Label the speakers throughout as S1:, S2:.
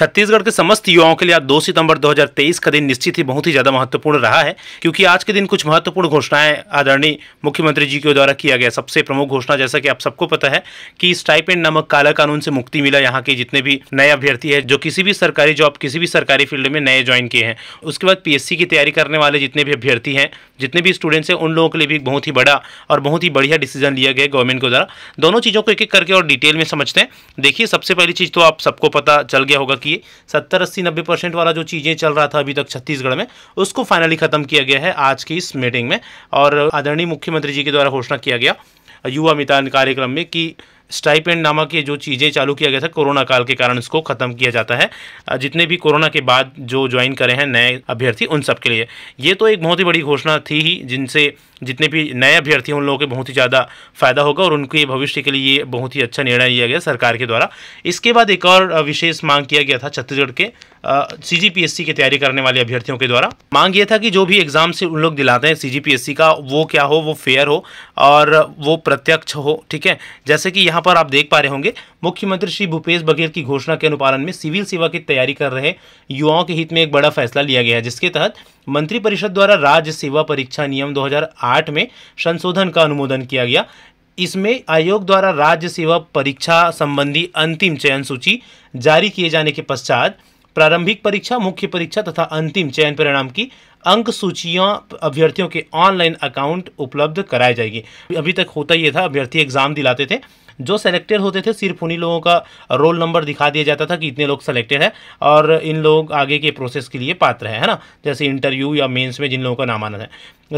S1: छत्तीसगढ़ के समस्त युवाओं के लिए आज 2 सितंबर 2023 का दिन निश्चित ही बहुत ही ज़्यादा महत्वपूर्ण रहा है क्योंकि आज के दिन कुछ महत्वपूर्ण घोषणाएं आदरणीय मुख्यमंत्री जी के द्वारा किया गया सबसे प्रमुख घोषणा जैसा कि आप सबको पता है कि स्टाइपेंड नामक काला कानून से मुक्ति मिला यहाँ के जितने भी नए अभ्यर्थी है जो किसी भी सरकारी जॉब किसी भी सरकारी फील्ड में नए ज्वाइन किए हैं उसके बाद पीएससी की तैयारी करने वाले जितने भी अभ्यर्थी हैं जितने भी स्टूडेंट्स हैं उन लोगों के लिए भी बहुत ही बड़ा और बहुत ही बढ़िया डिसीजन लिया गया गवर्नमेंट के द्वारा दोनों चीज़ों को एक एक करके और डिटेल में समझते हैं देखिए सबसे पहली चीज़ तो आप सबको पता चल गया होगा कि देखिए सत्तर अस्सी नब्बे परसेंट वाला जो चीज़ें चल रहा था अभी तक छत्तीसगढ़ में उसको फाइनली ख़त्म किया गया है आज की इस मीटिंग में और आदरणीय मुख्यमंत्री जी के द्वारा घोषणा किया गया युवा मितान कार्यक्रम में कि स्टाइपेंड नामक ये जो चीज़ें चालू किया गया था कोरोना काल के कारण इसको ख़त्म किया जाता है जितने भी कोरोना के बाद जो ज्वाइन करे हैं नए अभ्यर्थी उन सब के लिए ये तो एक बहुत ही बड़ी घोषणा थी ही जिनसे जितने भी नए अभ्यर्थी उन लोगों के बहुत ही ज़्यादा फायदा होगा और उनके भविष्य के लिए बहुत ही अच्छा निर्णय लिया गया सरकार के द्वारा इसके बाद एक और विशेष मांग किया गया था छत्तीसगढ़ के सी की तैयारी करने वाले अभ्यर्थियों के द्वारा मांग ये था कि जो भी एग्ज़ाम से उन लोग दिलाते हैं सी का वो क्या हो वो फेयर हो और वो प्रत्यक्ष हो ठीक है जैसे कि यहाँ पर आप देख पा रहे होंगे मुख्यमंत्री श्री भूपेश बघेल की घोषणा के अनुपालन में सिविल सेवा की तैयारी कर रहे युवाओं के हित में एक बड़ा फैसला लिया गया है जिसके तहत मंत्रिपरिषद द्वारा राज्य सेवा परीक्षा नियम दो में संशोधन का अनुमोदन किया गया इसमें आयोग द्वारा राज्य सेवा परीक्षा संबंधी अंतिम चयन सूची जारी किए जाने के पश्चात प्रारंभिक परीक्षा मुख्य परीक्षा तथा अंतिम चयन परिणाम की अंक सूचियां अभ्यर्थियों के ऑनलाइन अकाउंट उपलब्ध कराई जाएगी अभी तक होता यह था अभ्यर्थी एग्जाम दिलाते थे जो सेलेक्टेड होते थे सिर्फ उन्हीं लोगों का रोल नंबर दिखा दिया जाता था कि इतने लोग सेलेक्टेड है और इन लोग आगे के प्रोसेस के लिए पात्र है ना जैसे इंटरव्यू या मेन्स में जिन लोगों का नाम आना है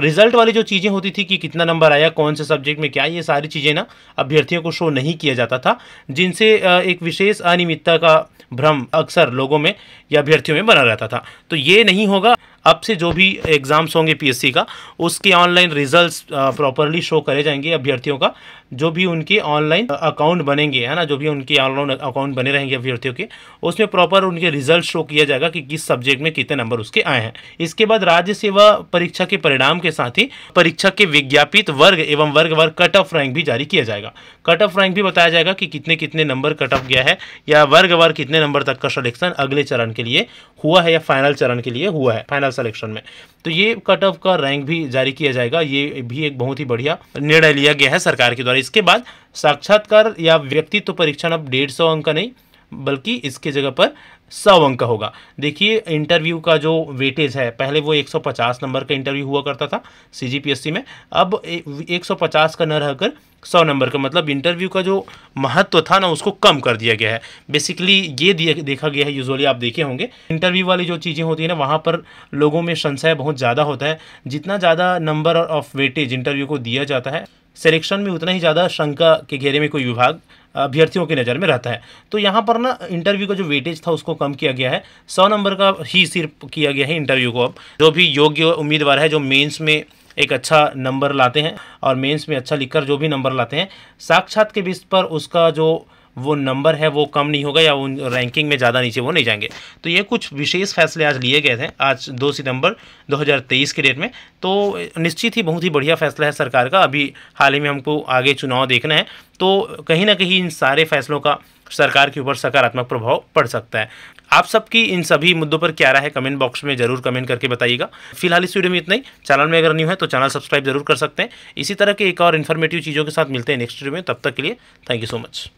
S1: रिजल्ट वाली जो चीज़ें होती थी कि कितना नंबर आया कौन से सब्जेक्ट में क्या ये सारी चीज़ें ना अभ्यर्थियों को शो नहीं किया जाता था जिनसे एक विशेष अनियमितता का भ्रम अक्सर लोगों में या अभ्यर्थियों में बना रहता था तो ये नहीं होगा अब से जो भी एग्ज़ाम्स होंगे पीएससी का उसके ऑनलाइन रिजल्ट्स प्रॉपरली शो करे जाएंगे अभ्यर्थियों का जो भी उनके ऑनलाइन अकाउंट बनेंगे है ना जो भी उनके ऑनलाइन अकाउंट बने रहेंगे अभ्यर्थियों के उसमें प्रॉपर उनके रिजल्ट शो किया जाएगा कि किस सब्जेक्ट में कितने नंबर उसके आए हैं इसके बाद राज्य सेवा परीक्षा के परिणाम के साथ ही परीक्षा के विज्ञापित वर्ग एवं वर्ग वर्ग कट ऑफ रैंक भी जारी किया जाएगा कट ऑफ रैंक भी बताया जाएगा कि कितने कितने नंबर कट ऑफ गया है या वर्ग वर्ग कितने नंबर तक का सलेक्शन अगले चरण के लिए हुआ है या फाइनल चरण के लिए हुआ है फाइनल सिलेक्शन में तो ये कट ऑफ का रैंक भी जारी किया जाएगा ये भी एक बहुत ही बढ़िया निर्णय लिया गया है सरकार के द्वारा इसके बाद साक्षात्कार या व्यक्तित्व परीक्षण अब डेढ़ सौ अंक नहीं बल्कि इसके जगह पर सौ अंक का होगा देखिए इंटरव्यू का जो वेटेज है पहले वो 150 नंबर का इंटरव्यू हुआ करता था सीजीपीएससी में अब 150 का न रहकर 100 नंबर का मतलब इंटरव्यू का जो महत्व था ना उसको कम कर दिया गया है बेसिकली ये देखा गया है यूजुअली आप देखे होंगे इंटरव्यू वाली जो चीज़ें होती है ना वहाँ पर लोगों में संशय बहुत ज़्यादा होता है जितना ज़्यादा नंबर ऑफ वेटेज इंटरव्यू को दिया जाता है सिलेक्शन में उतना ही ज़्यादा शंका के घेरे में कोई विभाग अभ्यर्थियों की नज़र में रहता है तो यहाँ पर ना इंटरव्यू का जो वेटेज था उसको कम किया गया है सौ नंबर का ही सिर्फ किया गया है इंटरव्यू को अब जो भी योग्य उम्मीदवार है जो मेन्स में एक अच्छा नंबर लाते हैं और मेंस में अच्छा लिखकर जो भी नंबर लाते हैं साक्षात के बीच पर उसका जो वो नंबर है वो कम नहीं होगा या उन रैंकिंग में ज़्यादा नीचे वो नहीं जाएंगे तो ये कुछ विशेष फैसले आज लिए गए थे आज दो सितंबर 2023 के डेट में तो निश्चित ही बहुत ही बढ़िया फैसला है सरकार का अभी हाल ही में हमको आगे चुनाव देखना है तो कहीं ना कहीं इन सारे फैसलों का सरकार के ऊपर सकारात्मक प्रभाव पड़ सकता है आप सबकी इन सभी मुद्दों पर क्या रहा है कमेंट बॉक्स में जरूर कमेंट करके बताइएगा फिलहाल इस वीडियो में इतना ही चैनल में अगर न्यू है तो चैनल सब्सक्राइब जरूर कर सकते हैं इसी तरह के एक और इन्फॉर्मेटिव चीज़ों के साथ मिलते हैं नेक्स्ट वीडियो में तब तक के लिए थैंक यू सो मच